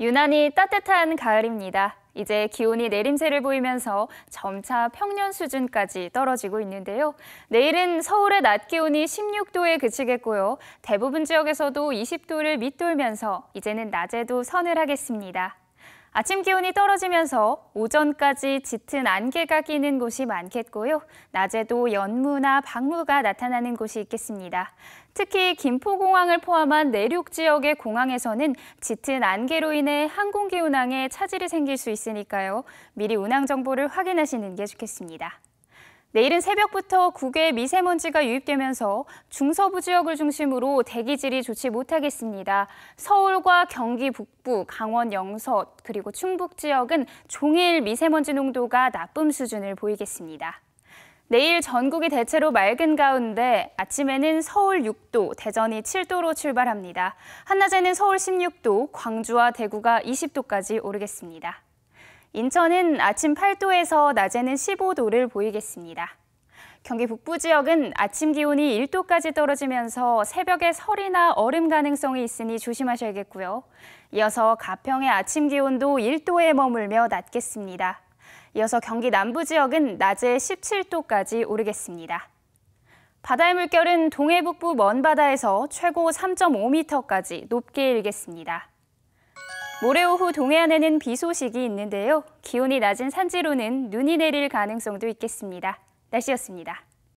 유난히 따뜻한 가을입니다. 이제 기온이 내림세를 보이면서 점차 평년 수준까지 떨어지고 있는데요. 내일은 서울의 낮 기온이 16도에 그치겠고요. 대부분 지역에서도 20도를 밑돌면서 이제는 낮에도 선을 하겠습니다. 아침 기온이 떨어지면서 오전까지 짙은 안개가 끼는 곳이 많겠고요. 낮에도 연무나 박무가 나타나는 곳이 있겠습니다. 특히 김포공항을 포함한 내륙 지역의 공항에서는 짙은 안개로 인해 항공기 운항에 차질이 생길 수 있으니까요. 미리 운항 정보를 확인하시는 게 좋겠습니다. 내일은 새벽부터 국외 미세먼지가 유입되면서 중서부 지역을 중심으로 대기질이 좋지 못하겠습니다. 서울과 경기 북부, 강원 영서, 그리고 충북 지역은 종일 미세먼지 농도가 나쁨 수준을 보이겠습니다. 내일 전국이 대체로 맑은 가운데 아침에는 서울 6도, 대전이 7도로 출발합니다. 한낮에는 서울 16도, 광주와 대구가 20도까지 오르겠습니다. 인천은 아침 8도에서 낮에는 15도를 보이겠습니다. 경기 북부 지역은 아침 기온이 1도까지 떨어지면서 새벽에 설이나 얼음 가능성이 있으니 조심하셔야겠고요. 이어서 가평의 아침 기온도 1도에 머물며 낮겠습니다. 이어서 경기 남부 지역은 낮에 17도까지 오르겠습니다. 바다의 물결은 동해 북부 먼 바다에서 최고 3.5m까지 높게 일겠습니다. 모레 오후 동해안에는 비 소식이 있는데요. 기온이 낮은 산지로는 눈이 내릴 가능성도 있겠습니다. 날씨였습니다.